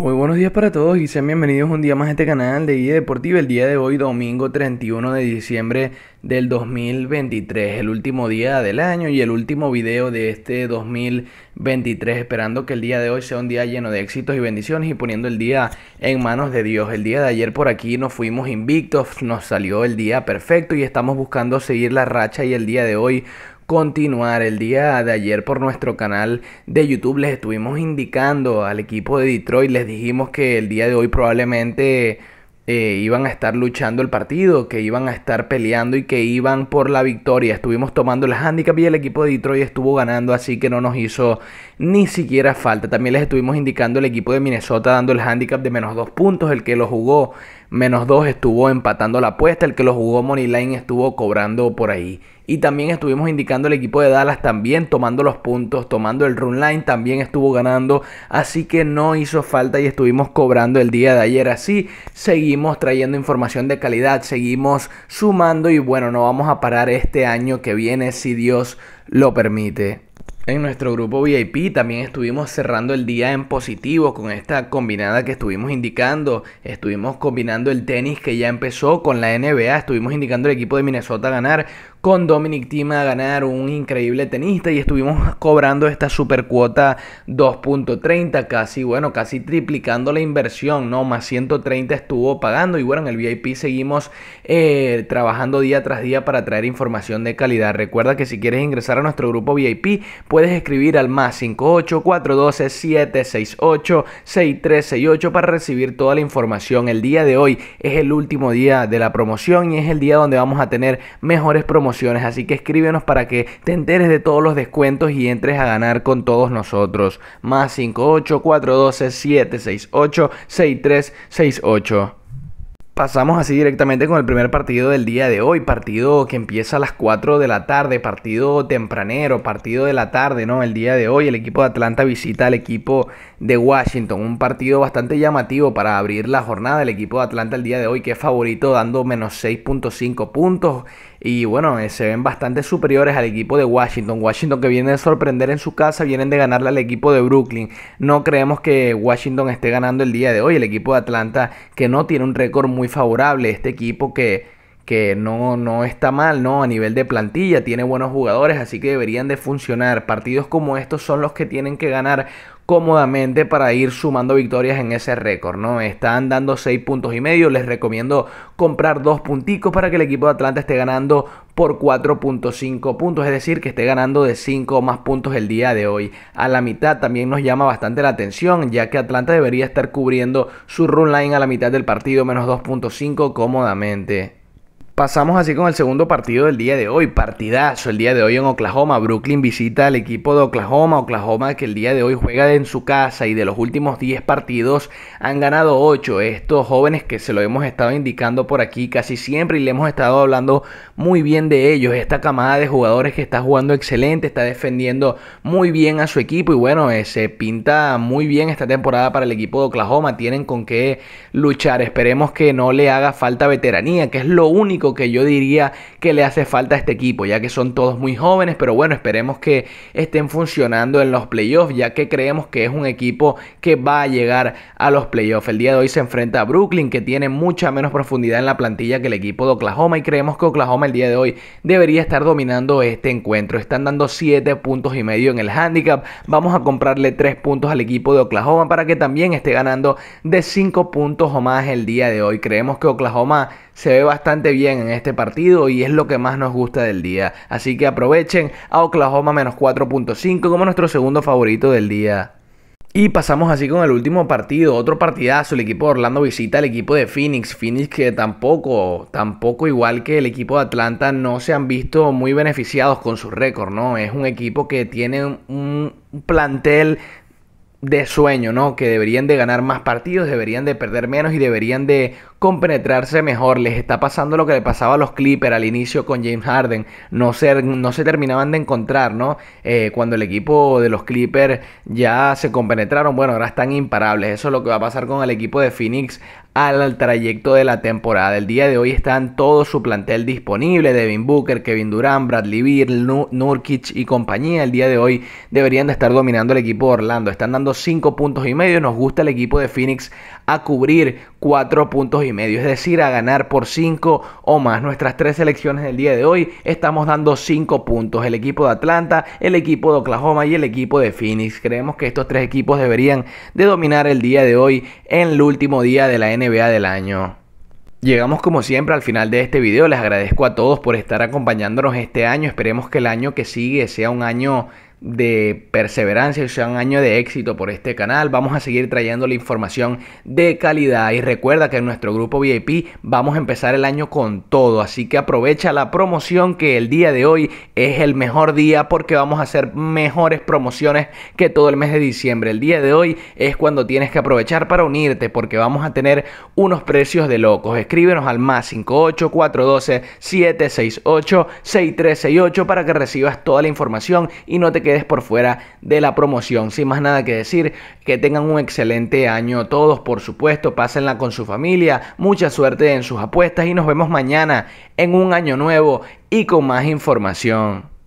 Muy buenos días para todos y sean bienvenidos un día más a este canal de Guía Deportiva. El día de hoy, domingo 31 de diciembre del 2023, el último día del año y el último video de este 2023. Esperando que el día de hoy sea un día lleno de éxitos y bendiciones y poniendo el día en manos de Dios. El día de ayer por aquí nos fuimos invictos, nos salió el día perfecto y estamos buscando seguir la racha y el día de hoy continuar. El día de ayer por nuestro canal de YouTube les estuvimos indicando al equipo de Detroit, les dijimos que el día de hoy probablemente... Eh, iban a estar luchando el partido, que iban a estar peleando y que iban por la victoria. Estuvimos tomando el handicap y el equipo de Detroit estuvo ganando, así que no nos hizo ni siquiera falta. También les estuvimos indicando el equipo de Minnesota dando el handicap de menos dos puntos. El que lo jugó menos dos estuvo empatando la apuesta. El que lo jugó Moneyline estuvo cobrando por ahí y también estuvimos indicando el equipo de Dallas también tomando los puntos, tomando el run line, también estuvo ganando. Así que no hizo falta y estuvimos cobrando el día de ayer. Así seguimos trayendo información de calidad, seguimos sumando y bueno, no vamos a parar este año que viene si Dios lo permite. En nuestro grupo VIP también estuvimos cerrando el día en positivo con esta combinada que estuvimos indicando. Estuvimos combinando el tenis que ya empezó con la NBA. Estuvimos indicando el equipo de Minnesota ganar con Dominic Tima a ganar, un increíble tenista y estuvimos cobrando esta super cuota 2.30, casi bueno, casi triplicando la inversión, no más 130 estuvo pagando y bueno, en el VIP seguimos eh, trabajando día tras día para traer información de calidad. Recuerda que si quieres ingresar a nuestro grupo VIP, puedes escribir al más 584127686368 para recibir toda la información. El día de hoy es el último día de la promoción y es el día donde vamos a tener mejores promociones así que escríbenos para que te enteres de todos los descuentos y entres a ganar con todos nosotros. Más 58 768 6368 Pasamos así directamente con el primer partido del día de hoy, partido que empieza a las 4 de la tarde, partido tempranero, partido de la tarde, ¿no? El día de hoy el equipo de Atlanta visita al equipo de Washington, un partido bastante llamativo para abrir la jornada, el equipo de Atlanta el día de hoy que es favorito dando menos 6.5 puntos, y bueno, eh, se ven bastante superiores al equipo de Washington. Washington que viene de sorprender en su casa, vienen de ganarle al equipo de Brooklyn. No creemos que Washington esté ganando el día de hoy. El equipo de Atlanta que no tiene un récord muy favorable. Este equipo que, que no, no está mal, ¿no? A nivel de plantilla, tiene buenos jugadores, así que deberían de funcionar. Partidos como estos son los que tienen que ganar cómodamente para ir sumando victorias en ese récord, ¿no? Están dando 6 puntos y medio, les recomiendo comprar dos punticos para que el equipo de Atlanta esté ganando por 4.5 puntos, es decir, que esté ganando de 5 o más puntos el día de hoy. A la mitad también nos llama bastante la atención, ya que Atlanta debería estar cubriendo su run line a la mitad del partido, menos 2.5 cómodamente. Pasamos así con el segundo partido del día de hoy, partidazo el día de hoy en Oklahoma. Brooklyn visita al equipo de Oklahoma, Oklahoma que el día de hoy juega en su casa y de los últimos 10 partidos han ganado 8. Estos jóvenes que se lo hemos estado indicando por aquí casi siempre y le hemos estado hablando muy bien de ellos. Esta camada de jugadores que está jugando excelente, está defendiendo muy bien a su equipo y bueno, eh, se pinta muy bien esta temporada para el equipo de Oklahoma. Tienen con qué luchar. Esperemos que no le haga falta veteranía, que es lo único que yo diría que le hace falta a este equipo, ya que son todos muy jóvenes, pero bueno, esperemos que estén funcionando en los playoffs, ya que creemos que es un equipo que va a llegar a los playoffs. El día de hoy se enfrenta a Brooklyn, que tiene mucha menos profundidad en la plantilla que el equipo de Oklahoma, y creemos que Oklahoma el día de hoy debería estar dominando este encuentro. Están dando 7 puntos y medio en el handicap. Vamos a comprarle 3 puntos al equipo de Oklahoma para que también esté ganando de 5 puntos o más el día de hoy. Creemos que Oklahoma se ve bastante bien en este partido y es lo que más nos gusta del día. Así que aprovechen a Oklahoma menos 4.5 como nuestro segundo favorito del día. Y pasamos así con el último partido, otro partidazo, el equipo de Orlando visita al equipo de Phoenix, Phoenix que tampoco, tampoco igual que el equipo de Atlanta no se han visto muy beneficiados con su récord, ¿no? Es un equipo que tiene un plantel de sueño, ¿no? Que deberían de ganar más partidos, deberían de perder menos y deberían de compenetrarse mejor. Les está pasando lo que le pasaba a los Clippers al inicio con James Harden. No se, no se terminaban de encontrar, eh, cuando el equipo de los Clippers ya se compenetraron, bueno, ahora están imparables. Eso es lo que va a pasar con el equipo de Phoenix al trayecto de la temporada. El día de hoy están todo su plantel disponible, Devin Booker, Kevin Durant, Bradley Beal, Nurkic y compañía. El día de hoy deberían de estar dominando el equipo de Orlando. Están dando 5 puntos y medio. Nos gusta el equipo de Phoenix a cubrir 4 puntos y medio, es decir, a ganar por cinco o más. Nuestras tres selecciones del día de hoy estamos dando cinco puntos, el equipo de Atlanta, el equipo de Oklahoma y el equipo de Phoenix. Creemos que estos tres equipos deberían de dominar el día de hoy en el último día de la NBA del año. Llegamos como siempre al final de este video, les agradezco a todos por estar acompañándonos este año, esperemos que el año que sigue sea un año de perseverancia y sea un año de éxito por este canal. Vamos a seguir trayendo la información de calidad y recuerda que en nuestro grupo VIP vamos a empezar el año con todo, así que aprovecha la promoción que el día de hoy es el mejor día porque vamos a hacer mejores promociones que todo el mes de diciembre. El día de hoy es cuando tienes que aprovechar para unirte porque vamos a tener unos precios de locos. Escríbenos al más 58412 768 6368 para que recibas toda la información y no te quedes por fuera de la promoción. Sin más nada que decir, que tengan un excelente año todos, por supuesto, pásenla con su familia, mucha suerte en sus apuestas y nos vemos mañana en un año nuevo y con más información.